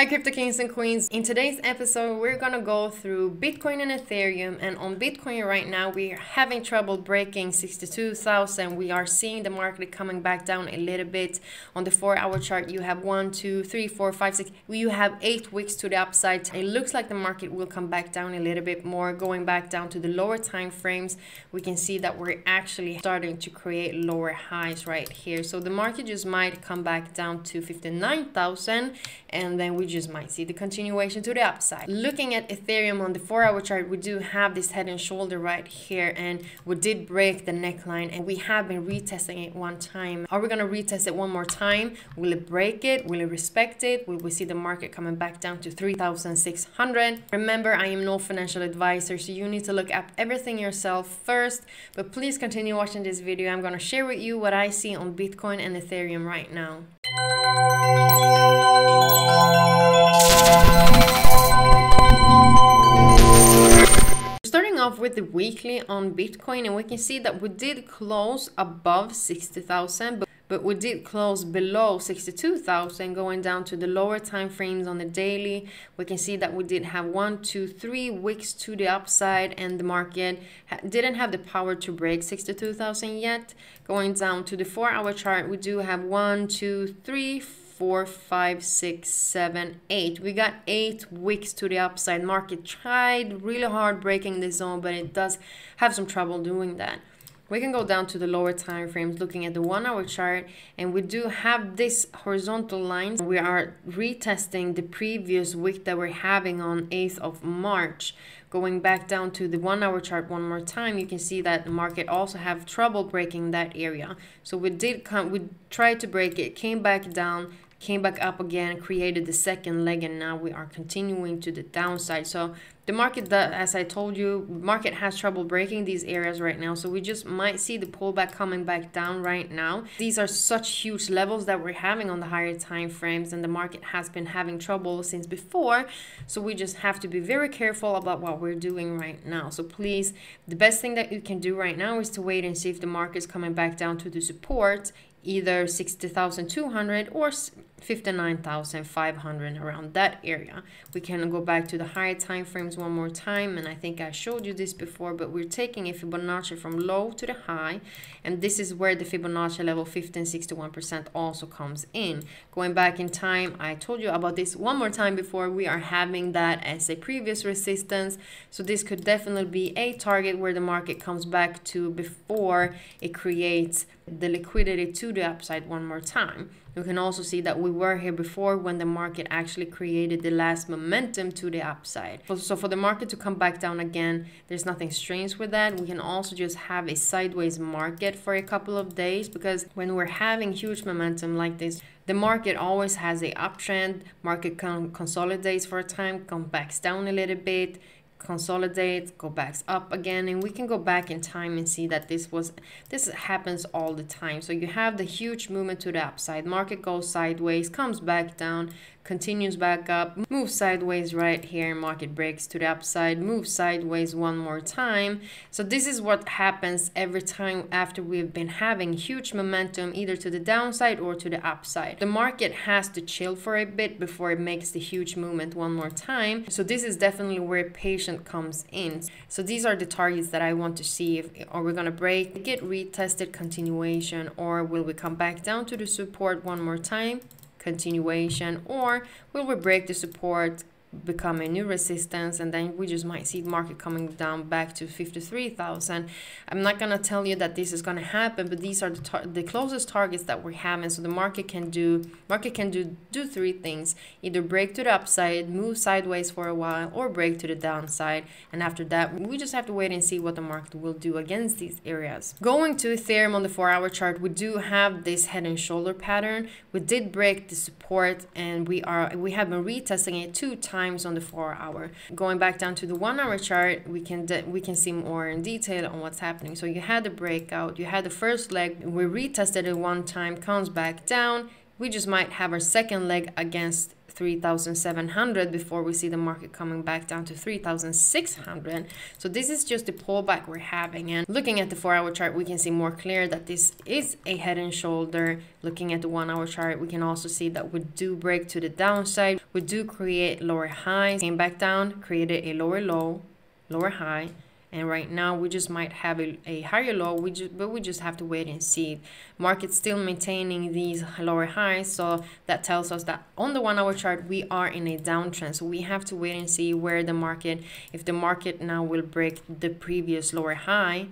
Hi crypto kings and queens. In today's episode, we're going to go through Bitcoin and Ethereum and on Bitcoin right now, we're having trouble breaking 62,000. We are seeing the market coming back down a little bit. On the 4-hour chart, you have one, two, three, four, five, six. you have 8 weeks to the upside. It looks like the market will come back down a little bit more going back down to the lower time frames. We can see that we're actually starting to create lower highs right here. So the market just might come back down to 59,000 and then we just might see the continuation to the upside. Looking at Ethereum on the 4 hour chart, we do have this head and shoulder right here and we did break the neckline and we have been retesting it one time. Are we going to retest it one more time? Will it break it? Will it respect it? Will we see the market coming back down to 3,600? Remember, I am no financial advisor, so you need to look up everything yourself first, but please continue watching this video. I'm going to share with you what I see on Bitcoin and Ethereum right now. off with the weekly on Bitcoin and we can see that we did close above 60,000 but we did close below 62,000 going down to the lower time frames on the daily. We can see that we did have one, two, three wicks to the upside and the market didn't have the power to break 62,000 yet. Going down to the four hour chart, we do have one, two, three, four four, five, six, seven, eight. We got eight weeks to the upside. Market tried really hard breaking this zone, but it does have some trouble doing that. We can go down to the lower time frames looking at the one hour chart and we do have this horizontal line. We are retesting the previous week that we're having on 8th of March. Going back down to the one hour chart one more time, you can see that the market also have trouble breaking that area. So we did come, we tried to break it, came back down, came back up again, created the second leg, and now we are continuing to the downside. So the market, as I told you, market has trouble breaking these areas right now. So we just might see the pullback coming back down right now. These are such huge levels that we're having on the higher time frames, and the market has been having trouble since before. So we just have to be very careful about what we're doing right now. So please, the best thing that you can do right now is to wait and see if the market is coming back down to the support either 60,200 or 59,500 around that area. We can go back to the higher time frames one more time and I think I showed you this before but we're taking a Fibonacci from low to the high and this is where the Fibonacci level 1561% also comes in. Going back in time I told you about this one more time before we are having that as a previous resistance so this could definitely be a target where the market comes back to before it creates the liquidity to the upside one more time. You can also see that we were here before when the market actually created the last momentum to the upside. So for the market to come back down again, there's nothing strange with that. We can also just have a sideways market for a couple of days because when we're having huge momentum like this, the market always has a uptrend, market con consolidates for a time, comes back down a little bit, consolidate go back up again and we can go back in time and see that this was this happens all the time so you have the huge movement to the upside market goes sideways comes back down continues back up, moves sideways right here, market breaks to the upside, moves sideways one more time. So this is what happens every time after we've been having huge momentum either to the downside or to the upside. The market has to chill for a bit before it makes the huge movement one more time. So this is definitely where patient comes in. So these are the targets that I want to see if are we gonna break, get retested continuation, or will we come back down to the support one more time? continuation or will we break the support become a new resistance and then we just might see the market coming down back to 53,000 I'm not gonna tell you that this is gonna happen but these are the, the closest targets that we have and so the market can do market can do do three things either break to the upside move sideways for a while or break to the downside and after that we just have to wait and see what the market will do against these areas going to Ethereum on the four hour chart we do have this head and shoulder pattern we did break the support and we are we have been retesting it two times times on the four hour. Going back down to the one hour chart, we can we can see more in detail on what's happening. So you had the breakout, you had the first leg, we retested it one time, comes back down. We just might have our second leg against 3,700 before we see the market coming back down to 3,600. So this is just the pullback we're having. And looking at the four hour chart, we can see more clear that this is a head and shoulder. Looking at the one hour chart, we can also see that we do break to the downside we do create lower highs, came back down, created a lower low, lower high, and right now we just might have a, a higher low we just, but we just have to wait and see market still maintaining these lower highs so that tells us that on the one hour chart we are in a downtrend so we have to wait and see where the market if the market now will break the previous lower high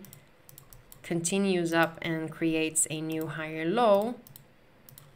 continues up and creates a new higher low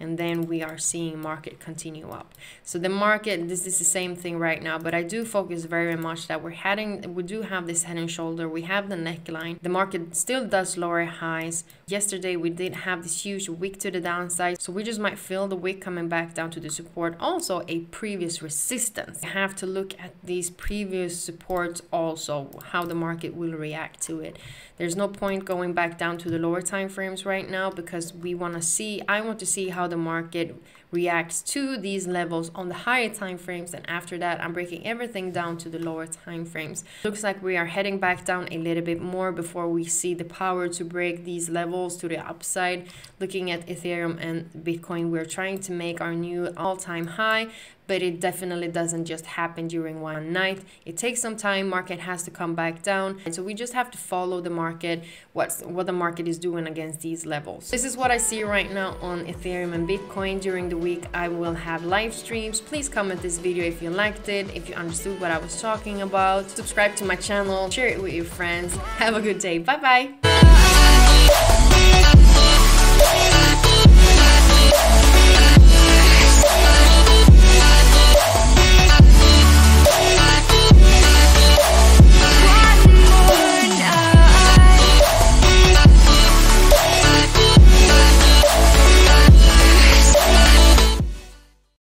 and then we are seeing market continue up so the market this is the same thing right now but i do focus very much that we're heading we do have this head and shoulder we have the neckline the market still does lower highs yesterday we did have this huge wick to the downside so we just might feel the wick coming back down to the support also a previous resistance you have to look at these previous supports also how the market will react to it there's no point going back down to the lower time frames right now because we want to see i want to see how the market reacts to these levels on the higher time frames and after that I'm breaking everything down to the lower time frames looks like we are heading back down a little bit more before we see the power to break these levels to the upside looking at ethereum and bitcoin we're trying to make our new all-time high but it definitely doesn't just happen during one night. It takes some time. Market has to come back down. And so we just have to follow the market, what's, what the market is doing against these levels. This is what I see right now on Ethereum and Bitcoin. During the week, I will have live streams. Please comment this video if you liked it, if you understood what I was talking about. Subscribe to my channel, share it with your friends. Have a good day. Bye-bye.